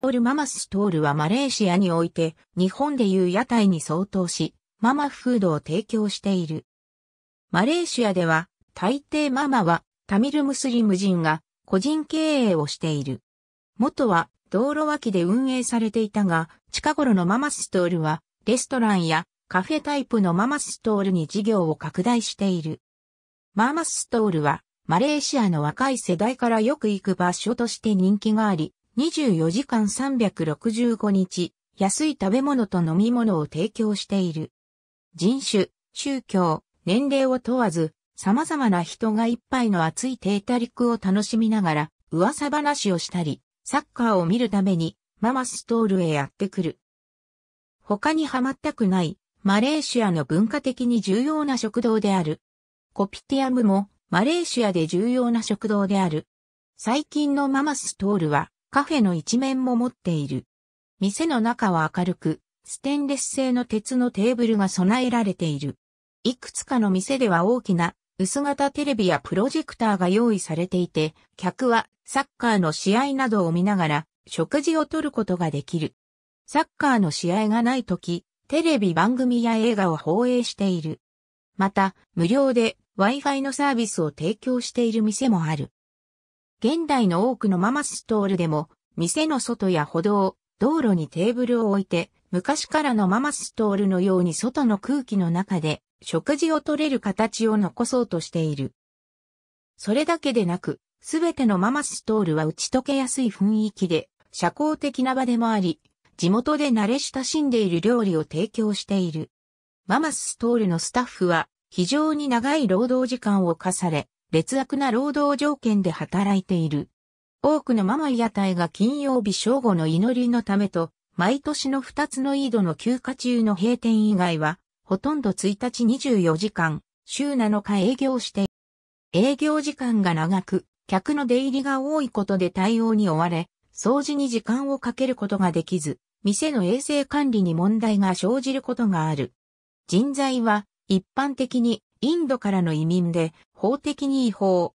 トールママストールはマレーシアにおいて日本でいう屋台に相当し、ママフードを提供している。マレーシアでは大抵ママはタミルムスリム人が個人経営をしている。元は道路脇で運営されていたが、近頃のママストールはレストランやカフェタイプのママストールに事業を拡大している。ママストールはマレーシアの若い世代からよく行く場所として人気があり、24時間365日、安い食べ物と飲み物を提供している。人種、宗教、年齢を問わず、様々な人が一杯の熱い低たりクを楽しみながら、噂話をしたり、サッカーを見るために、ママストールへやってくる。他にはまったくない、マレーシアの文化的に重要な食堂である。コピティアムも、マレーシアで重要な食堂である。最近のママストールは、カフェの一面も持っている。店の中は明るく、ステンレス製の鉄のテーブルが備えられている。いくつかの店では大きな薄型テレビやプロジェクターが用意されていて、客はサッカーの試合などを見ながら食事をとることができる。サッカーの試合がないとき、テレビ番組や映画を放映している。また、無料で Wi-Fi のサービスを提供している店もある。現代の多くのママストールでも、店の外や歩道、道路にテーブルを置いて、昔からのママストールのように外の空気の中で食事を取れる形を残そうとしている。それだけでなく、すべてのママストールは打ち解けやすい雰囲気で、社交的な場でもあり、地元で慣れ親しんでいる料理を提供している。ママスストールのスタッフは非常に長い労働時間を課され、劣悪な労働条件で働いている。多くのママ屋台が金曜日正午の祈りのためと、毎年の2つのイードの休暇中の閉店以外は、ほとんど1日24時間、週7日営業して、営業時間が長く、客の出入りが多いことで対応に追われ、掃除に時間をかけることができず、店の衛生管理に問題が生じることがある。人材は、一般的にインドからの移民で法的に違法。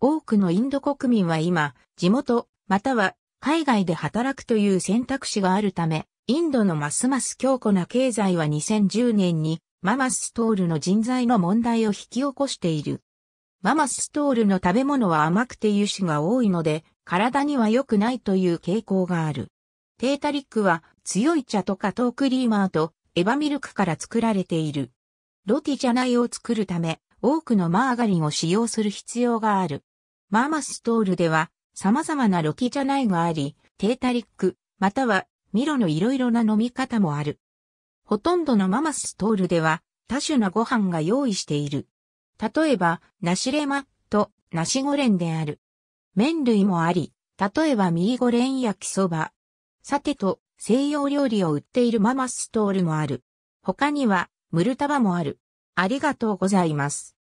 多くのインド国民は今、地元、または海外で働くという選択肢があるため、インドのますます強固な経済は2010年にママスストールの人材の問題を引き起こしている。ママスストールの食べ物は甘くて油脂が多いので、体には良くないという傾向がある。テータリックは強い茶とかトークリーマーとエバミルクから作られている。ロティじゃないを作るため、多くのマーガリンを使用する必要がある。マーマストールでは、様々なロティじゃないがあり、テータリック、またはミロのいろいろな飲み方もある。ほとんどのママストールでは、多種なご飯が用意している。例えば、ナシレマとナシゴレンである。麺類もあり、例えばミーゴレン焼きそば。さてと、西洋料理を売っているママストールもある。他には、ムルタバもある。ありがとうございます。